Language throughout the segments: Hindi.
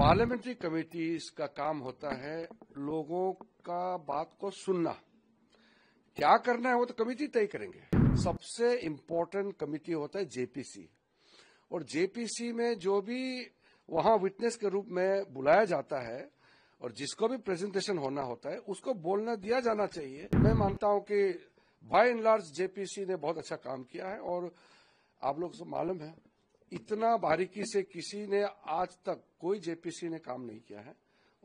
पार्लियामेंट्री कमेटीज का काम होता है लोगों का बात को सुनना क्या करना है वो तो कमेटी तय करेंगे सबसे इम्पोर्टेंट कमेटी होता है जेपीसी और जेपीसी में जो भी वहां विटनेस के रूप में बुलाया जाता है और जिसको भी प्रेजेंटेशन होना होता है उसको बोलना दिया जाना चाहिए मैं मानता हूं कि बाय एंड लार्ज जेपीसी ने बहुत अच्छा काम किया है और आप लोग मालूम है इतना बारीकी से किसी ने आज तक कोई जेपीसी ने काम नहीं किया है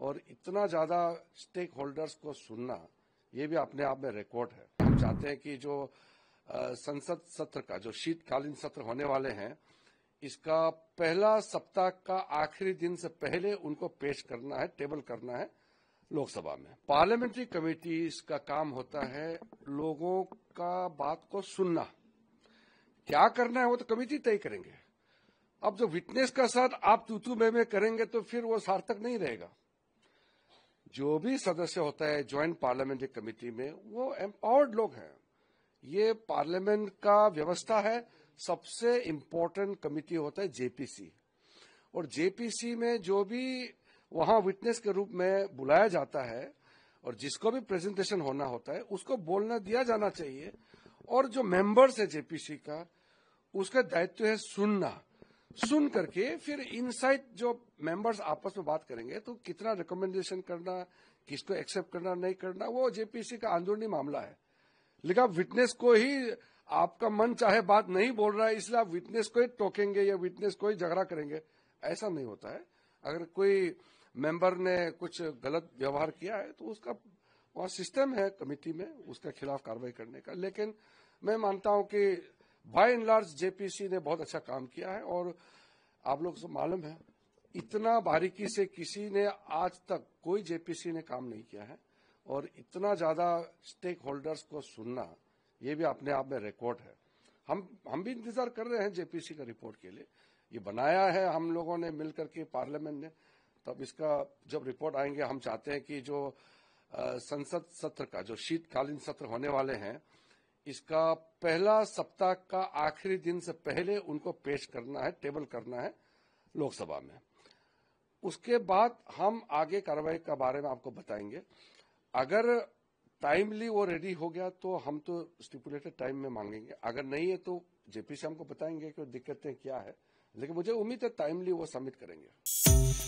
और इतना ज्यादा स्टेक होल्डर्स को सुनना ये भी अपने आप में रिकॉर्ड है हम चाहते हैं कि जो संसद सत्र का जो शीतकालीन सत्र होने वाले हैं इसका पहला सप्ताह का आखिरी दिन से पहले उनको पेश करना है टेबल करना है लोकसभा में पार्लियामेंट्री कमेटी इसका काम होता है लोगों का बात को सुनना क्या करना है वो तो कमेटी तय करेंगे अब जो विटनेस का साथ आप तू में में करेंगे तो फिर वो सार्थक नहीं रहेगा जो भी सदस्य होता है ज्वाइंट पार्लियामेंट्री कमेटी में वो एम्पावर्ड लोग हैं ये पार्लियामेंट का व्यवस्था है सबसे इम्पोर्टेंट कमिटी होता है जेपीसी और जेपीसी में जो भी वहां विटनेस के रूप में बुलाया जाता है और जिसको भी प्रेजेंटेशन होना होता है उसको बोलना दिया जाना चाहिए और जो मेंबर्स है जेपीसी का उसका दायित्व है सुनना सुन करके फिर इनसाइट जो मेंबर्स आपस में बात करेंगे तो कितना रिकमेंडेशन करना किसको एक्सेप्ट करना नहीं करना वो जेपीसी का अंदरूनी मामला है लेकिन आप विटनेस को ही आपका मन चाहे बात नहीं बोल रहा है इसलिए आप विटनेस को ही टोकेंगे या विटनेस को ही झगड़ा करेंगे ऐसा नहीं होता है अगर कोई मेंबर ने कुछ गलत व्यवहार किया है तो उसका वहां सिस्टम है कमेटी में उसके खिलाफ कार्रवाई करने का लेकिन मैं मानता हूं कि बाय एंड लार्ज जेपीसी ने बहुत अच्छा काम किया है और आप लोग सब मालूम है इतना बारीकी से किसी ने आज तक कोई जेपीसी ने काम नहीं किया है और इतना ज्यादा स्टेक होल्डर्स को सुनना ये भी अपने आप में रिकॉर्ड है हम हम भी इंतजार कर रहे हैं जेपीसी का रिपोर्ट के लिए ये बनाया है हम लोगों ने मिलकर के पार्लियामेंट ने तब इसका जब रिपोर्ट आएंगे हम चाहते हैं कि जो संसद सत्र का जो शीतकालीन सत्र होने वाले हैं इसका पहला सप्ताह का आखिरी दिन से पहले उनको पेश करना है टेबल करना है लोकसभा में उसके बाद हम आगे कार्रवाई के बारे में आपको बताएंगे अगर टाइमली वो रेडी हो गया तो हम तो स्टिपुलेटेड टाइम में मांगेंगे अगर नहीं है तो जेपी से हमको बताएंगे कि दिक्कतें क्या है लेकिन मुझे उम्मीद है टाइमली वो सबमिट करेंगे